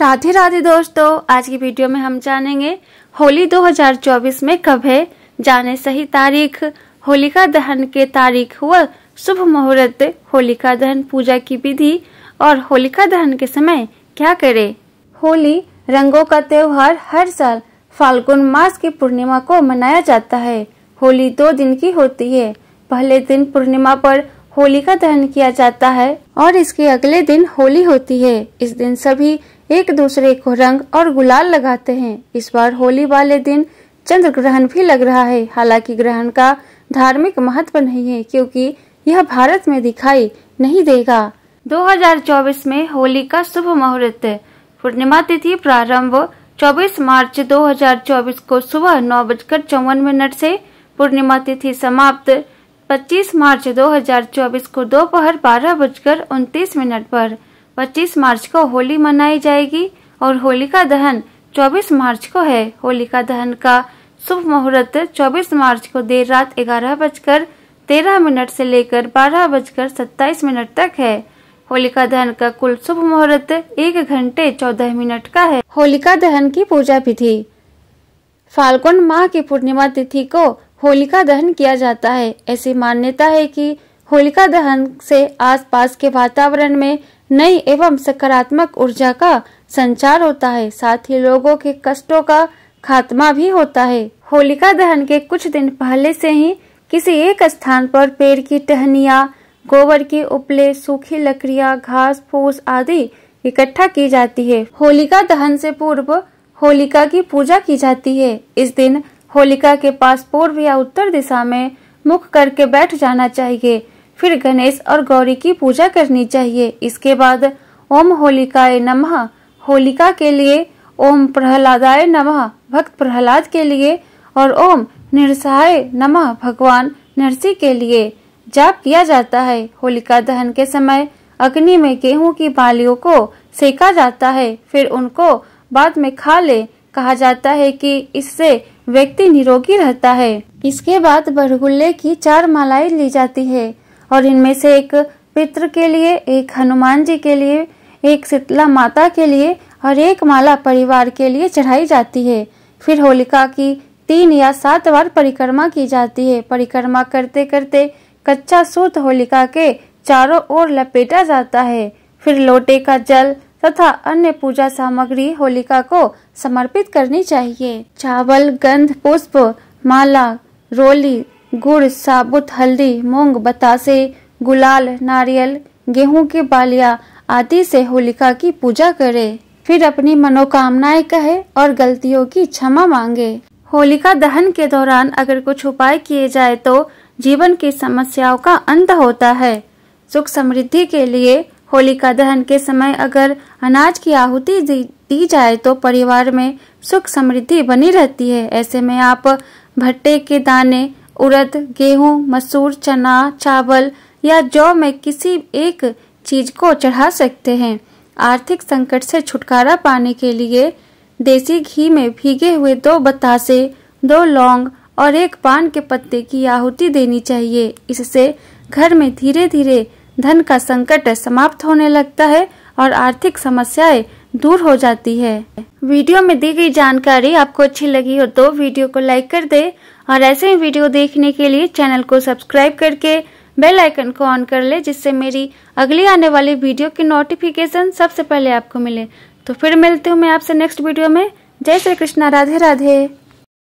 राधे राधे दोस्तों आज की वीडियो में हम जानेंगे होली 2024 में कब है जाने सही तारीख होलिका दहन के तारीख व शुभ मुहूर्त होलिका दहन पूजा की विधि और होलिका दहन के समय क्या करें होली रंगों का त्योहार हर साल फाल्गुन मास की पूर्णिमा को मनाया जाता है होली दो दिन की होती है पहले दिन पूर्णिमा पर होलिका दहन किया जाता है और इसके अगले दिन होली होती है इस दिन सभी एक दूसरे को रंग और गुलाल लगाते हैं इस बार होली वाले दिन चंद्र ग्रहण भी लग रहा है हालांकि ग्रहण का धार्मिक महत्व नहीं है क्योंकि यह भारत में दिखाई नहीं देगा 2024 में होली का शुभ मुहूर्त पूर्णिमा तिथि प्रारंभ 24 मार्च 2024 को सुबह नौ बजकर चौवन मिनट से पूर्णिमा तिथि समाप्त 25 मार्च 2024 को दोपहर बारह बजकर उनतीस मिनट आरोप 25 मार्च को होली मनाई जाएगी और होलिका दहन 24 मार्च को है होलिका दहन का शुभ मुहूर्त 24 मार्च को देर रात ग्यारह बजकर तेरह मिनट से लेकर बारह बजकर सत्ताईस मिनट तक है होलिका दहन का कुल शुभ मुहूर्त एक घंटे चौदह मिनट का है होलिका दहन की पूजा विधि फाल्गुन माह की पूर्णिमा तिथि को होलिका दहन किया जाता है ऐसी मान्यता है कि होलिका दहन से आसपास के वातावरण में नई एवं सकारात्मक ऊर्जा का संचार होता है साथ ही लोगों के कष्टों का खात्मा भी होता है होलिका दहन के कुछ दिन पहले से ही किसी एक स्थान पर पेड़ की टहनिया गोबर के उपले सूखी लकड़ियां घास फूस आदि इकट्ठा की जाती है होलिका दहन से पूर्व होलिका की पूजा की जाती है इस दिन होलिका के पास पूर्व या उत्तर दिशा में मुख करके बैठ जाना चाहिए फिर गणेश और गौरी की पूजा करनी चाहिए इसके बाद ओम होलिकाए नमः होलिका के लिए ओम प्रहलादाय नमः भक्त प्रहलाद के लिए और ओम निरसाय नमः भगवान नरसी के लिए जाप किया जाता है होलिका दहन के समय अग्नि में गेहूं की बालियों को सेका जाता है फिर उनको बाद में खा ले कहा जाता है कि इससे व्यक्ति निरोगी रहता है इसके बाद बरगुल्ले की चार मालाएं ली जाती है और इनमें से एक पित्र के लिए एक हनुमान जी के लिए एक शीतला माता के लिए और एक माला परिवार के लिए चढ़ाई जाती है फिर होलिका की तीन या सात बार परिक्रमा की जाती है परिक्रमा करते करते कच्चा सूत होलिका के चारों ओर लपेटा जाता है फिर लोटे का जल तथा अन्य पूजा सामग्री होलिका को समर्पित करनी चाहिए चावल गंध पुष्प माला रोली गुड़ साबुत हल्दी मूंग बतासे गुलाल नारियल गेहूं के बालिया आदि से होलिका की पूजा करे फिर अपनी मनोकामनाएं कहे और गलतियों की क्षमा मांगे होलिका दहन के दौरान अगर कुछ उपाय किए जाए तो जीवन की समस्याओं का अंत होता है सुख समृद्धि के लिए होलिका दहन के समय अगर अनाज की आहुति दी जाए तो परिवार में सुख समृद्धि बनी रहती है ऐसे में आप भट्टे के दाने उड़द गेहूं, मसूर चना चावल या जौ में किसी एक चीज को चढ़ा सकते हैं आर्थिक संकट से छुटकारा पाने के लिए देसी घी में भीगे हुए दो बतासे दो लौंग और एक पान के पत्ते की आहुति देनी चाहिए इससे घर में धीरे धीरे धन का संकट समाप्त होने लगता है और आर्थिक समस्याएं दूर हो जाती है वीडियो में दी गई जानकारी आपको अच्छी लगी हो तो वीडियो को लाइक कर दे और ऐसे ही वीडियो देखने के लिए चैनल को सब्सक्राइब करके बेल आइकन को ऑन कर ले जिससे मेरी अगली आने वाली वीडियो की नोटिफिकेशन सबसे पहले आपको मिले तो फिर मिलती हूँ मैं आपसे नेक्स्ट वीडियो में जय श्री कृष्णा राधे राधे